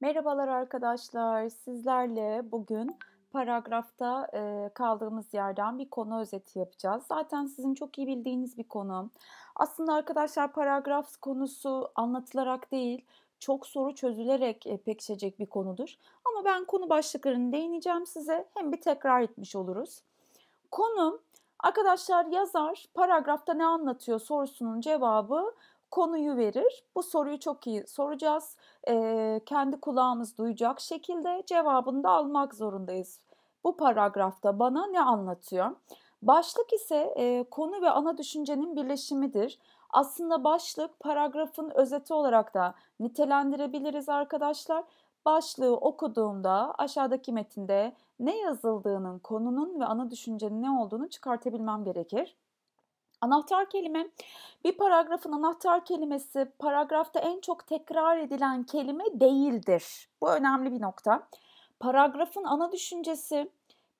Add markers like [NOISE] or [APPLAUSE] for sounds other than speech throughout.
Merhabalar arkadaşlar. Sizlerle bugün paragrafta kaldığımız yerden bir konu özeti yapacağız. Zaten sizin çok iyi bildiğiniz bir konu. Aslında arkadaşlar paragraf konusu anlatılarak değil, çok soru çözülerek pekişecek bir konudur. Ama ben konu başlıklarını değineceğim size. Hem bir tekrar etmiş oluruz. Konum arkadaşlar yazar paragrafta ne anlatıyor sorusunun cevabı konuyu verir. Bu soruyu çok iyi soracağız. E, kendi kulağımız duyacak şekilde cevabını da almak zorundayız. Bu paragrafta bana ne anlatıyor? Başlık ise e, konu ve ana düşüncenin birleşimidir. Aslında başlık paragrafın özeti olarak da nitelendirebiliriz arkadaşlar. Başlığı okuduğumda aşağıdaki metinde ne yazıldığının, konunun ve ana düşüncenin ne olduğunu çıkartabilmem gerekir. Anahtar kelime bir paragrafın anahtar kelimesi paragrafta en çok tekrar edilen kelime değildir. Bu önemli bir nokta. Paragrafın ana düşüncesi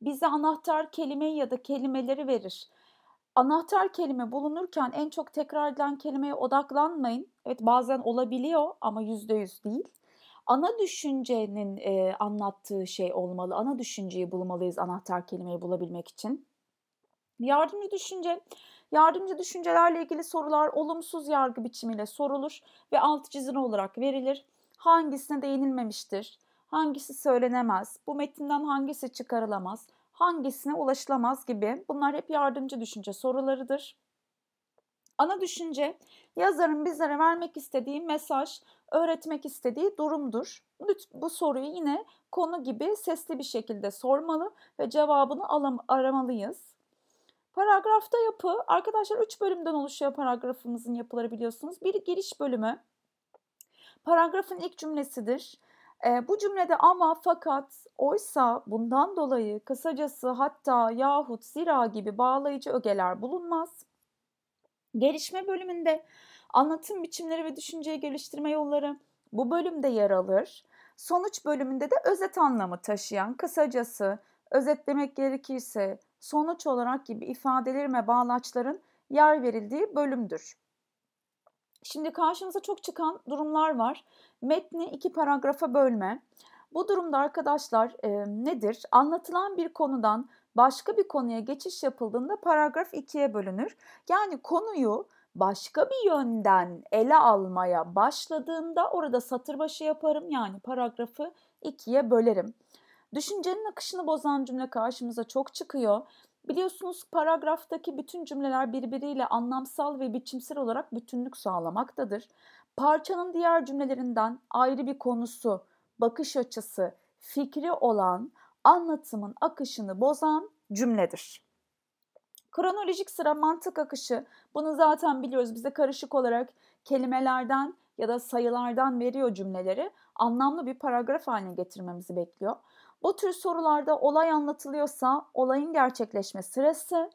bize anahtar kelime ya da kelimeleri verir. Anahtar kelime bulunurken en çok tekrar edilen kelimeye odaklanmayın. Evet bazen olabiliyor ama yüzde yüz değil. Ana düşüncenin e, anlattığı şey olmalı. Ana düşünceyi bulmalıyız anahtar kelimeyi bulabilmek için. Yardımcı düşünce, yardımcı düşüncelerle ilgili sorular olumsuz yargı biçimiyle sorulur ve alt çizili olarak verilir. Hangisine değinilmemiştir? Hangisi söylenemez? Bu metinden hangisi çıkarılamaz? Hangisine ulaşılamaz gibi bunlar hep yardımcı düşünce sorularıdır. Ana düşünce yazarın bizlere vermek istediği mesaj, öğretmek istediği durumdur. Bu soruyu yine konu gibi sesli bir şekilde sormalı ve cevabını aramalıyız. Paragrafta yapı, arkadaşlar 3 bölümden oluşuyor paragrafımızın yapıları biliyorsunuz. Bir giriş bölümü, paragrafın ilk cümlesidir. E, bu cümlede ama, fakat, oysa, bundan dolayı, kısacası, hatta, yahut, zira gibi bağlayıcı ögeler bulunmaz. Gelişme bölümünde anlatım biçimleri ve düşünceyi geliştirme yolları bu bölümde yer alır. Sonuç bölümünde de özet anlamı taşıyan, kısacası, özetlemek gerekirse sonuç olarak gibi ifadelerime bağlaçların yer verildiği bölümdür. Şimdi karşımıza çok çıkan durumlar var. Metni iki paragrafa bölme. Bu durumda arkadaşlar e, nedir? Anlatılan bir konudan başka bir konuya geçiş yapıldığında paragraf ikiye bölünür. Yani konuyu başka bir yönden ele almaya başladığımda orada satır başı yaparım yani paragrafı ikiye bölerim. Düşüncenin akışını bozan cümle karşımıza çok çıkıyor. Biliyorsunuz paragraftaki bütün cümleler birbiriyle anlamsal ve biçimsel olarak bütünlük sağlamaktadır. Parçanın diğer cümlelerinden ayrı bir konusu, bakış açısı, fikri olan anlatımın akışını bozan cümledir. Kronolojik sıra mantık akışı bunu zaten biliyoruz bize karışık olarak kelimelerden ya da sayılardan veriyor cümleleri anlamlı bir paragraf haline getirmemizi bekliyor. Bu tür sorularda olay anlatılıyorsa olayın gerçekleşme sırası,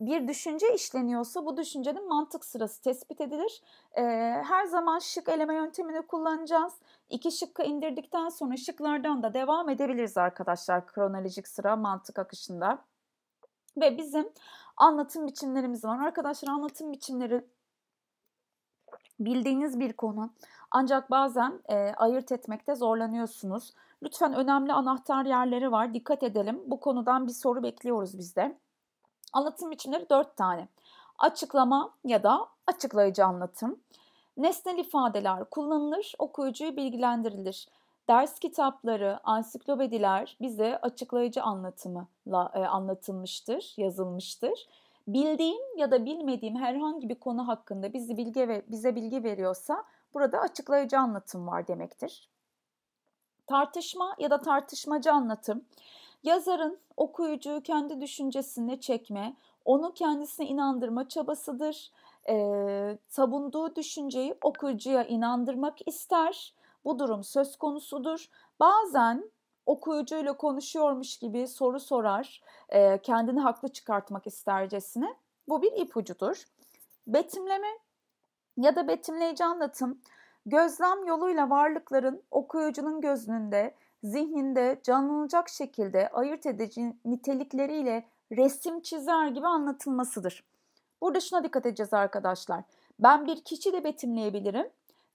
bir düşünce işleniyorsa bu düşüncenin mantık sırası tespit edilir. Ee, her zaman şık eleme yöntemini kullanacağız. İki şıkkı indirdikten sonra şıklardan da devam edebiliriz arkadaşlar kronolojik sıra mantık akışında. Ve bizim anlatım biçimlerimiz var. Arkadaşlar anlatım biçimleri bildiğiniz bir konu. Ancak bazen e, ayırt etmekte zorlanıyorsunuz. Lütfen önemli anahtar yerleri var. Dikkat edelim. Bu konudan bir soru bekliyoruz bizde. Anlatım biçimleri dört tane. Açıklama ya da açıklayıcı anlatım. Nesnel ifadeler kullanılır, okuyucuyu bilgilendirilir. Ders kitapları, ansiklopediler bize açıklayıcı anlatımla e, anlatılmıştır, yazılmıştır bildiğim ya da bilmediğim herhangi bir konu hakkında bizi bilgi ve bize bilgi veriyorsa burada açıklayıcı anlatım var demektir. Tartışma ya da tartışmacı anlatım yazarın okuyucuyu kendi düşüncesine çekme, onu kendisine inandırma çabasıdır. E, savunduğu düşünceyi okuyucuya inandırmak ister. Bu durum söz konusudur. Bazen okuyucuyla konuşuyormuş gibi soru sorar, e, kendini haklı çıkartmak istercesine. Bu bir ipucudur. Betimleme ya da betimleyici anlatım, gözlem yoluyla varlıkların okuyucunun gözünde, zihninde canlanacak şekilde ayırt edici nitelikleriyle resim çizer gibi anlatılmasıdır. Burada şuna dikkat edeceğiz arkadaşlar. Ben bir kişi de betimleyebilirim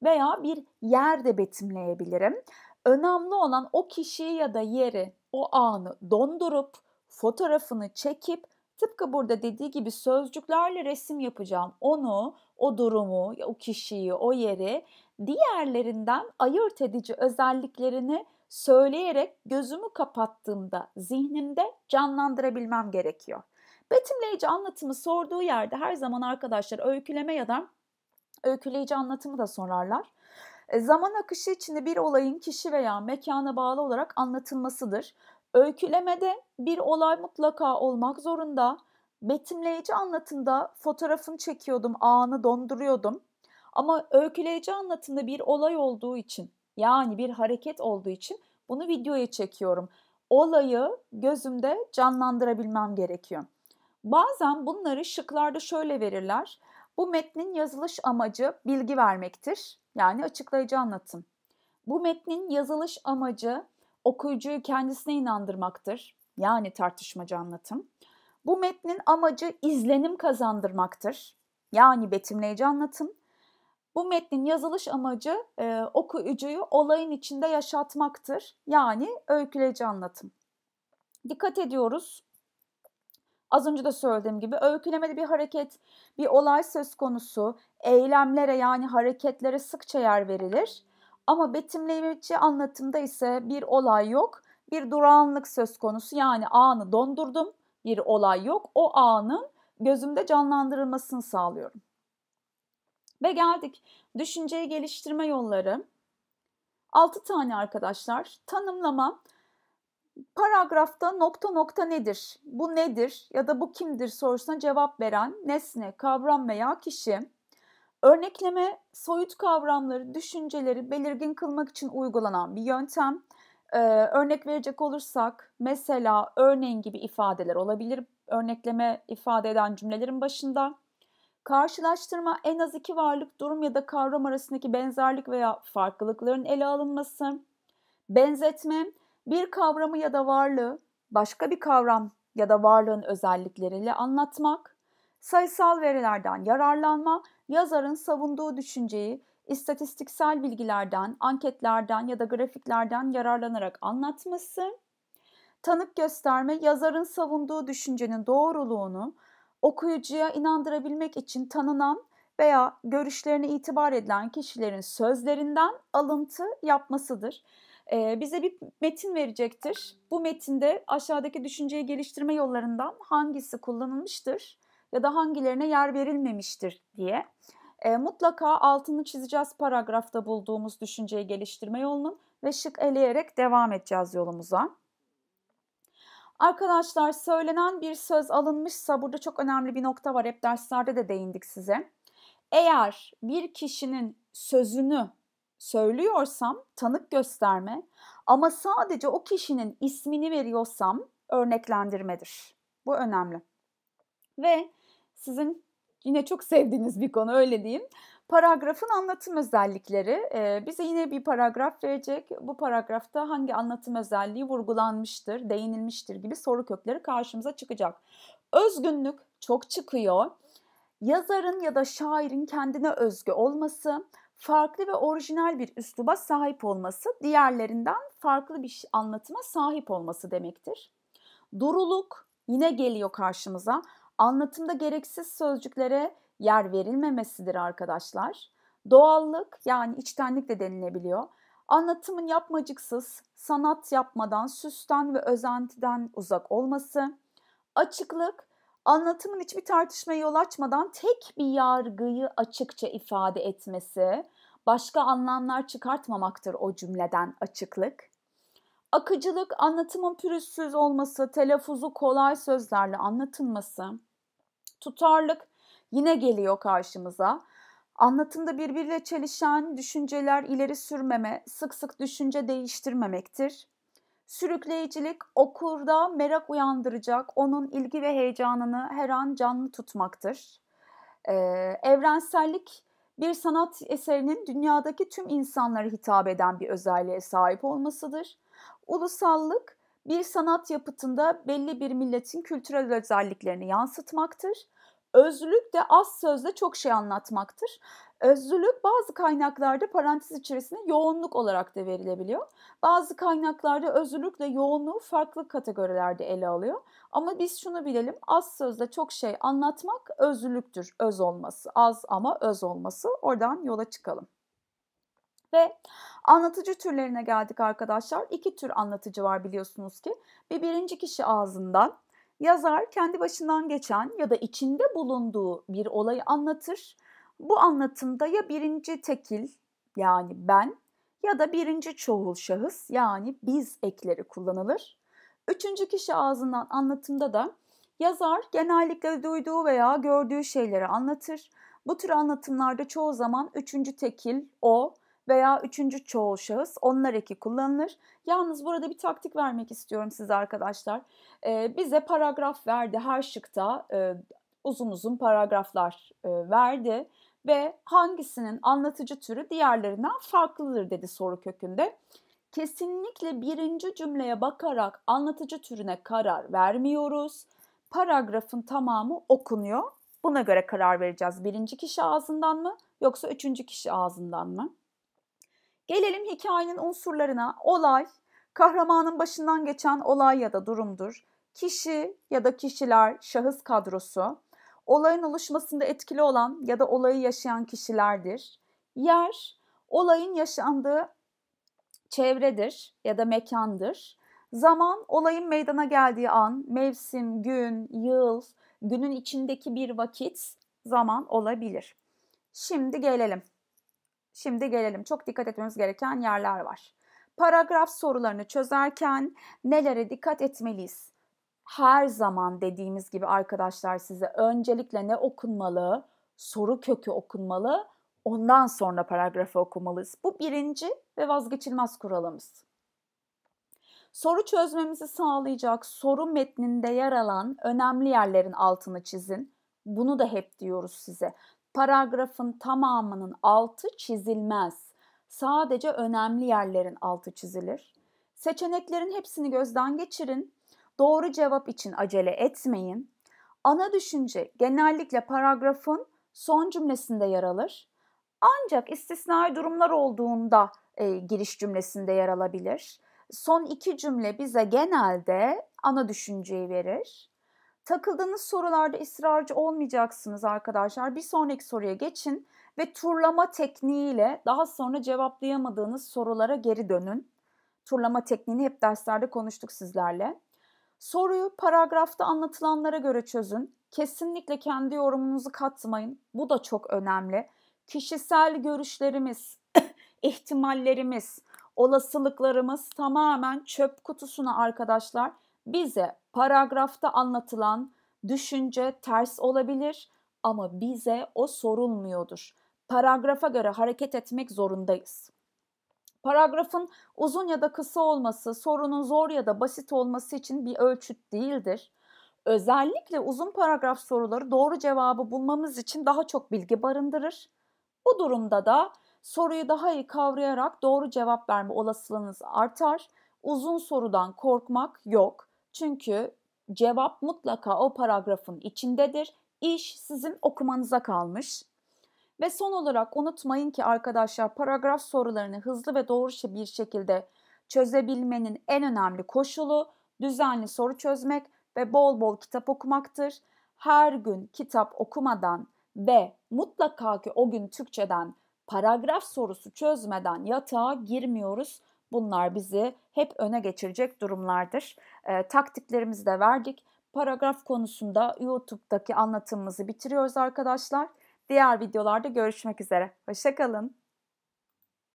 veya bir yer de betimleyebilirim. Önemli olan o kişiyi ya da yeri, o anı dondurup, fotoğrafını çekip tıpkı burada dediği gibi sözcüklerle resim yapacağım. Onu, o durumu, o kişiyi, o yeri diğerlerinden ayırt edici özelliklerini söyleyerek gözümü kapattığımda zihnimde canlandırabilmem gerekiyor. Betimleyici anlatımı sorduğu yerde her zaman arkadaşlar öyküleme ya da öyküleyici anlatımı da sorarlar. E, zaman akışı içinde bir olayın kişi veya mekana bağlı olarak anlatılmasıdır. Öykülemede bir olay mutlaka olmak zorunda. Betimleyici anlatında fotoğrafını çekiyordum, anı donduruyordum. Ama öyküleyici anlatında bir olay olduğu için, yani bir hareket olduğu için bunu videoya çekiyorum. Olayı gözümde canlandırabilmem gerekiyor. Bazen bunları şıklarda şöyle verirler. Bu metnin yazılış amacı bilgi vermektir yani açıklayıcı anlatım. Bu metnin yazılış amacı okuyucuyu kendisine inandırmaktır. Yani tartışmacı anlatım. Bu metnin amacı izlenim kazandırmaktır. Yani betimleyici anlatım. Bu metnin yazılış amacı e, okuyucuyu olayın içinde yaşatmaktır. Yani öyküleyici anlatım. Dikkat ediyoruz. Az önce de söylediğim gibi öykülemede bir hareket, bir olay söz konusu, eylemlere yani hareketlere sıkça yer verilir. Ama betimleyici anlatımda ise bir olay yok, bir durağanlık söz konusu yani anı dondurdum, bir olay yok. O anın gözümde canlandırılmasını sağlıyorum. Ve geldik düşünceyi geliştirme yolları. 6 tane arkadaşlar tanımlama, paragrafta nokta nokta nedir, bu nedir ya da bu kimdir sorusuna cevap veren nesne, kavram veya kişi. Örnekleme soyut kavramları, düşünceleri belirgin kılmak için uygulanan bir yöntem. Ee, örnek verecek olursak mesela örneğin gibi ifadeler olabilir. Örnekleme ifade eden cümlelerin başında. Karşılaştırma en az iki varlık durum ya da kavram arasındaki benzerlik veya farklılıkların ele alınması. Benzetme bir kavramı ya da varlığı başka bir kavram ya da varlığın özellikleriyle anlatmak, sayısal verilerden yararlanma, yazarın savunduğu düşünceyi istatistiksel bilgilerden, anketlerden ya da grafiklerden yararlanarak anlatması, tanık gösterme yazarın savunduğu düşüncenin doğruluğunu okuyucuya inandırabilmek için tanınan veya görüşlerine itibar edilen kişilerin sözlerinden alıntı yapmasıdır bize bir metin verecektir. Bu metinde aşağıdaki düşünceyi geliştirme yollarından hangisi kullanılmıştır ya da hangilerine yer verilmemiştir diye. mutlaka altını çizeceğiz paragrafta bulduğumuz düşünceyi geliştirme yolunun ve şık eleyerek devam edeceğiz yolumuza. Arkadaşlar söylenen bir söz alınmışsa burada çok önemli bir nokta var. Hep derslerde de değindik size. Eğer bir kişinin sözünü söylüyorsam tanık gösterme ama sadece o kişinin ismini veriyorsam örneklendirmedir. Bu önemli. Ve sizin yine çok sevdiğiniz bir konu öyle diyeyim. Paragrafın anlatım özellikleri ee, bize yine bir paragraf verecek. Bu paragrafta hangi anlatım özelliği vurgulanmıştır, değinilmiştir gibi soru kökleri karşımıza çıkacak. Özgünlük çok çıkıyor. Yazarın ya da şairin kendine özgü olması, farklı ve orijinal bir üsluba sahip olması, diğerlerinden farklı bir anlatıma sahip olması demektir. Duruluk yine geliyor karşımıza. Anlatımda gereksiz sözcüklere yer verilmemesidir arkadaşlar. Doğallık yani içtenlik de denilebiliyor. Anlatımın yapmacıksız, sanat yapmadan, süsten ve özentiden uzak olması. Açıklık, anlatımın hiçbir tartışmaya yol açmadan tek bir yargıyı açıkça ifade etmesi başka anlamlar çıkartmamaktır o cümleden açıklık. Akıcılık, anlatımın pürüzsüz olması, telaffuzu kolay sözlerle anlatılması. Tutarlık yine geliyor karşımıza. Anlatımda birbiriyle çelişen düşünceler ileri sürmeme, sık sık düşünce değiştirmemektir. Sürükleyicilik okurda merak uyandıracak, onun ilgi ve heyecanını her an canlı tutmaktır. Ee, evrensellik bir sanat eserinin dünyadaki tüm insanlara hitap eden bir özelliğe sahip olmasıdır. Ulusallık bir sanat yapıtında belli bir milletin kültürel özelliklerini yansıtmaktır. Özlülük de az sözle çok şey anlatmaktır. Özlülük bazı kaynaklarda parantez içerisinde yoğunluk olarak da verilebiliyor. Bazı kaynaklarda özlülükle yoğunluğu farklı kategorilerde ele alıyor. Ama biz şunu bilelim az sözle çok şey anlatmak özlülüktür öz olması. Az ama öz olması oradan yola çıkalım. Ve anlatıcı türlerine geldik arkadaşlar. İki tür anlatıcı var biliyorsunuz ki. Bir birinci kişi ağzından yazar kendi başından geçen ya da içinde bulunduğu bir olayı anlatır bu anlatımda ya birinci tekil yani ben ya da birinci çoğul şahıs yani biz ekleri kullanılır. Üçüncü kişi ağzından anlatımda da yazar genellikle duyduğu veya gördüğü şeyleri anlatır. Bu tür anlatımlarda çoğu zaman üçüncü tekil, o veya üçüncü çoğul şahıs onlar eki kullanılır. Yalnız burada bir taktik vermek istiyorum size arkadaşlar. Ee, bize paragraf verdi her şıkta e, uzun uzun paragraflar e, verdi ve hangisinin anlatıcı türü diğerlerinden farklıdır dedi soru kökünde. Kesinlikle birinci cümleye bakarak anlatıcı türüne karar vermiyoruz. Paragrafın tamamı okunuyor. Buna göre karar vereceğiz. Birinci kişi ağzından mı yoksa üçüncü kişi ağzından mı? Gelelim hikayenin unsurlarına. Olay, kahramanın başından geçen olay ya da durumdur. Kişi ya da kişiler, şahıs kadrosu, olayın oluşmasında etkili olan ya da olayı yaşayan kişilerdir. Yer, olayın yaşandığı çevredir ya da mekandır. Zaman, olayın meydana geldiği an, mevsim, gün, yıl, günün içindeki bir vakit zaman olabilir. Şimdi gelelim. Şimdi gelelim. Çok dikkat etmemiz gereken yerler var. Paragraf sorularını çözerken nelere dikkat etmeliyiz? her zaman dediğimiz gibi arkadaşlar size öncelikle ne okunmalı? Soru kökü okunmalı. Ondan sonra paragrafı okumalıyız. Bu birinci ve vazgeçilmez kuralımız. Soru çözmemizi sağlayacak soru metninde yer alan önemli yerlerin altını çizin. Bunu da hep diyoruz size. Paragrafın tamamının altı çizilmez. Sadece önemli yerlerin altı çizilir. Seçeneklerin hepsini gözden geçirin Doğru cevap için acele etmeyin. Ana düşünce genellikle paragrafın son cümlesinde yer alır. Ancak istisnai durumlar olduğunda e, giriş cümlesinde yer alabilir. Son iki cümle bize genelde ana düşünceyi verir. Takıldığınız sorularda ısrarcı olmayacaksınız arkadaşlar. Bir sonraki soruya geçin ve turlama tekniğiyle daha sonra cevaplayamadığınız sorulara geri dönün. Turlama tekniğini hep derslerde konuştuk sizlerle. Soruyu paragrafta anlatılanlara göre çözün. Kesinlikle kendi yorumunuzu katmayın. Bu da çok önemli. Kişisel görüşlerimiz, [CLEARS THROAT] ihtimallerimiz, olasılıklarımız tamamen çöp kutusuna arkadaşlar. Bize paragrafta anlatılan düşünce ters olabilir ama bize o sorulmuyordur. Paragrafa göre hareket etmek zorundayız. Paragrafın uzun ya da kısa olması, sorunun zor ya da basit olması için bir ölçüt değildir. Özellikle uzun paragraf soruları doğru cevabı bulmamız için daha çok bilgi barındırır. Bu durumda da soruyu daha iyi kavrayarak doğru cevap verme olasılığınız artar. Uzun sorudan korkmak yok. Çünkü cevap mutlaka o paragrafın içindedir. İş sizin okumanıza kalmış. Ve son olarak unutmayın ki arkadaşlar paragraf sorularını hızlı ve doğru bir şekilde çözebilmenin en önemli koşulu düzenli soru çözmek ve bol bol kitap okumaktır. Her gün kitap okumadan ve mutlaka ki o gün Türkçeden paragraf sorusu çözmeden yatağa girmiyoruz. Bunlar bizi hep öne geçirecek durumlardır. E, taktiklerimizi de verdik. Paragraf konusunda YouTube'daki anlatımımızı bitiriyoruz arkadaşlar. Diğer videolarda görüşmek üzere. Hoşçakalın.